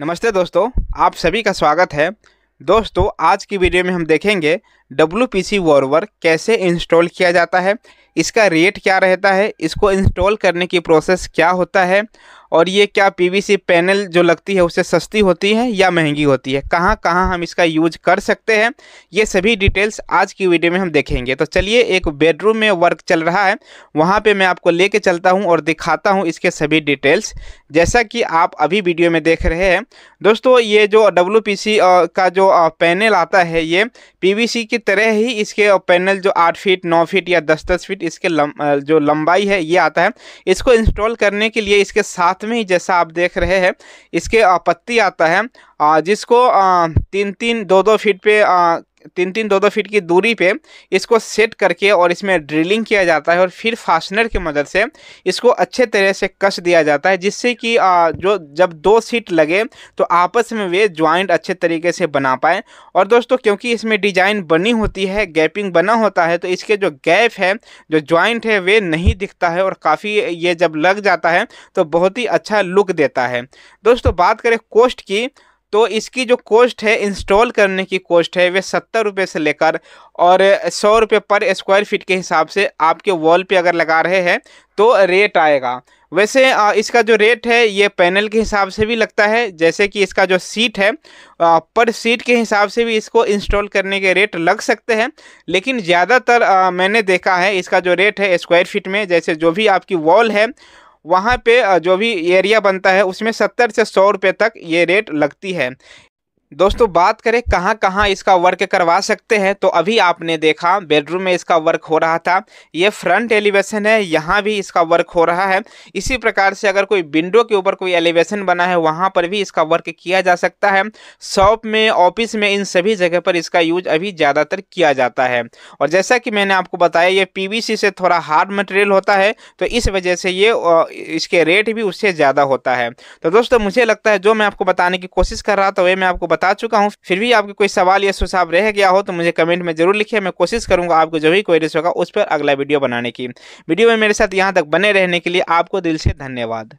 नमस्ते दोस्तों आप सभी का स्वागत है दोस्तों आज की वीडियो में हम देखेंगे डब्ल्यू पी सी वॉरवर कैसे इंस्टॉल किया जाता है इसका रेट क्या रहता है इसको इंस्टॉल करने की प्रोसेस क्या होता है और ये क्या पीवीसी पैनल जो लगती है उससे सस्ती होती है या महंगी होती है कहाँ कहाँ हम इसका यूज कर सकते हैं ये सभी डिटेल्स आज की वीडियो में हम देखेंगे तो चलिए एक बेडरूम में वर्क चल रहा है वहाँ पे मैं आपको लेके चलता हूँ और दिखाता हूँ इसके सभी डिटेल्स जैसा कि आप अभी वीडियो में देख रहे हैं दोस्तों ये जो डब्ल्यू का जो पैनल आता है ये पी की तरह ही इसके पैनल जो आठ फीट नौ फीट या दस दस फीट इसके जो लंबाई है ये आता है इसको इंस्टॉल करने के लिए इसके साथ में ही जैसा आप देख रहे हैं इसके पत्ती आता है जिसको तीन तीन दो दो फीट पे तीन तीन दो दो फीट की दूरी पे इसको सेट करके और इसमें ड्रिलिंग किया जाता है और फिर फास्टनर की मदद से इसको अच्छे तरह से कस दिया जाता है जिससे कि जो जब दो सीट लगे तो आपस में वे ज्वाइंट अच्छे तरीके से बना पाए और दोस्तों क्योंकि इसमें डिजाइन बनी होती है गैपिंग बना होता है तो इसके जो गैप है जो ज्वाइंट है वे नहीं दिखता है और काफ़ी ये जब लग जाता है तो बहुत ही अच्छा लुक देता है दोस्तों बात करें कोस्ट की तो इसकी जो कॉस्ट है इंस्टॉल करने की कॉस्ट है वे सत्तर रुपये से लेकर और सौ रुपये पर स्क्वायर फीट के हिसाब से आपके वॉल पे अगर लगा रहे हैं तो रेट आएगा वैसे इसका जो रेट है ये पैनल के हिसाब से भी लगता है जैसे कि इसका जो सीट है पर सीट के हिसाब से भी इसको इंस्टॉल करने के रेट लग सकते हैं लेकिन ज़्यादातर मैंने देखा है इसका जो रेट है स्क्वायर फीट में जैसे जो भी आपकी वॉल है वहाँ पे जो भी एरिया बनता है उसमें सत्तर से सौ रुपये तक ये रेट लगती है दोस्तों बात करें कहाँ कहाँ इसका वर्क करवा सकते हैं तो अभी आपने देखा बेडरूम में इसका वर्क हो रहा था ये फ्रंट एलिवेशन है यहाँ भी इसका वर्क हो रहा है इसी प्रकार से अगर कोई विंडो के ऊपर कोई एलिवेशन बना है वहाँ पर भी इसका वर्क किया जा सकता है शॉप में ऑफिस में इन सभी जगह पर इसका यूज अभी ज़्यादातर किया जाता है और जैसा कि मैंने आपको बताया ये पी से थोड़ा हार्ड मटेरियल होता है तो इस वजह से ये इसके रेट भी उससे ज़्यादा होता है तो दोस्तों मुझे लगता है जो मैं आपको बताने की कोशिश कर रहा था वह मैं आपको बता चुका हूँ फिर भी आपके कोई सवाल या सुझाव रह गया हो तो मुझे कमेंट में जरूर लिखिए मैं कोशिश करूँगा आपको जो भी क्वेरीज होगा उस पर अगला वीडियो बनाने की वीडियो में मेरे साथ यहाँ तक बने रहने के लिए आपको दिल से धन्यवाद